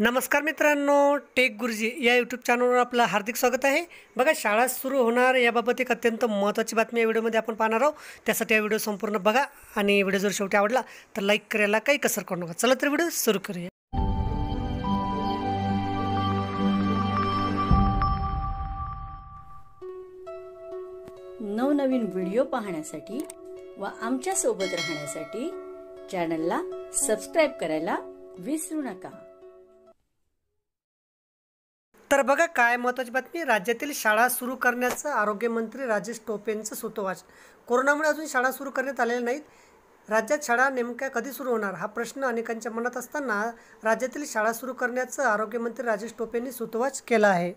नमस्कार मित्रांनो टेक गुरुजी या यूट्यूब चॅनलवर आपलं हार्दिक स्वागत आहे बघा शाळा सुरू होणार याबाबत एक अत्यंत महत्त्वाची बातमी या व्हिडिओमध्ये आपण पाहणार आहोत त्यासाठी हा व्हिडिओ संपूर्ण बघा आणि व्हिडिओ जर शेवटी आवडला तर लाईक करायला काही कसर करू नका चला तर व्हिडिओ सुरू करूया नवनवीन व्हिडिओ पाहण्यासाठी व आमच्या सोबत राहण्यासाठी चॅनलला सबस्क्राईब करायला विसरू नका तर बघा काय महत्त्वाची बातमी राज्यातील शाळा सुरू करण्याचं आरोग्यमंत्री राजेश टोपेंचं सुतोवाच कोरोनामुळे अजून शाळा सुरू करण्यात आलेल्या नाहीत राज्यात शाळा नेमक्या कधी सुरू होणार हा प्रश्न अनेकांच्या मनात असताना राज्यातील शाळा सुरू करण्याचं आरोग्यमंत्री राजेश टोपेंनी सुतोवाच केला आहे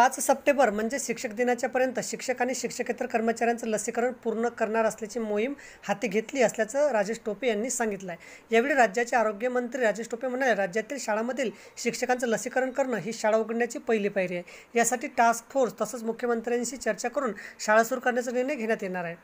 पाच सप्टेंबर म्हणजे शिक्षक दिनाच्यापर्यंत शिक्षक आणि शिक्षकेतर कर्मचाऱ्यांचं लसीकरण पूर्ण करणार असल्याची मोहीम हाती घेतली असल्याचं राजेश टोपे यांनी सांगितलं आहे यावेळी राज्याचे आरोग्यमंत्री राजेश टोपे म्हणाले राज्यातील शाळांमधील शिक्षकांचं लसीकरण करणं ही शाळा उघडण्याची पहिली पायरी आहे यासाठी टास्क फोर्स तसंच मुख्यमंत्र्यांशी चर्चा करून शाळा सुरू करण्याचा निर्णय घेण्यात येणार आहे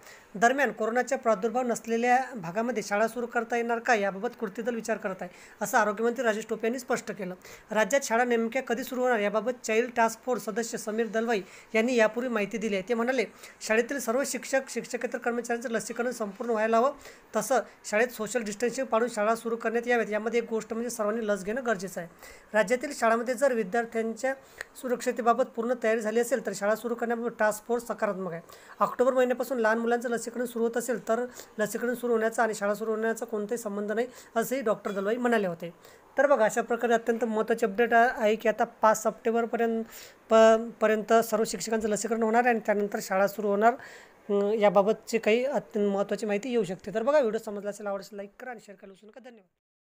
दरम्यान कोरोनाचा प्रादुर्भाव नसलेल्या भागामध्ये शाळा सुरू करता येणार का याबाबत कृती दल विचार करत आहे असं आरोग्यमंत्री राजेश टोपे यांनी स्पष्ट केलं राज्यात शाळा नेमक्या कधी सुरू होणार याबाबत चाईल्ड टास्क फोर्स सदस्य सदस्य समीर दलवाई यांनी यापूर्वी माहिती दिली आहे ते म्हणाले शाळेतील सर्व शिक्षक शिक्षकेतर कर्मचाऱ्यांचं लसीकरण संपूर्ण व्हायला हवं तसं शाळेत सोशल डिस्टन्सिंग पाळून शाळा सुरू करण्यात याव्यात यामध्ये एक गोष्ट म्हणजे सर्वांनी लस घेणं गरजेचं आहे राज्यातील शाळांमध्ये जर विद्यार्थ्यांच्या सुरक्षतेबाबत पूर्ण तयारी झाली असेल तर शाळा सुरू करण्याबाबत टास्क फोर्स सकारात्मक आहे ऑक्टोबर महिन्यापासून लहान मुलांचं लसीकरण सुरू होत असेल तर लसीकरण सुरू होण्याचा आणि शाळा सुरू होण्याचा कोणताही संबंध नाही असंही डॉक्टर दलवाई म्हणाले होते तर बघा अशा प्रकारे अत्यंत महत्त्वाची अपडेट आहे की आता पाच सप्टेंबरपर्यंत प पर्यंत सर्व शिक्षकांचं लसीकरण होणार आहे आणि त्यानंतर शाळा सुरू होणार याबाबतची काही अत्यंत महत्त्वाची माहिती येऊ शकते तर बघा व्हिडिओ समजला असेल आवडला लाईक करा आणि शेअर करायला विसरू नका धन्यवाद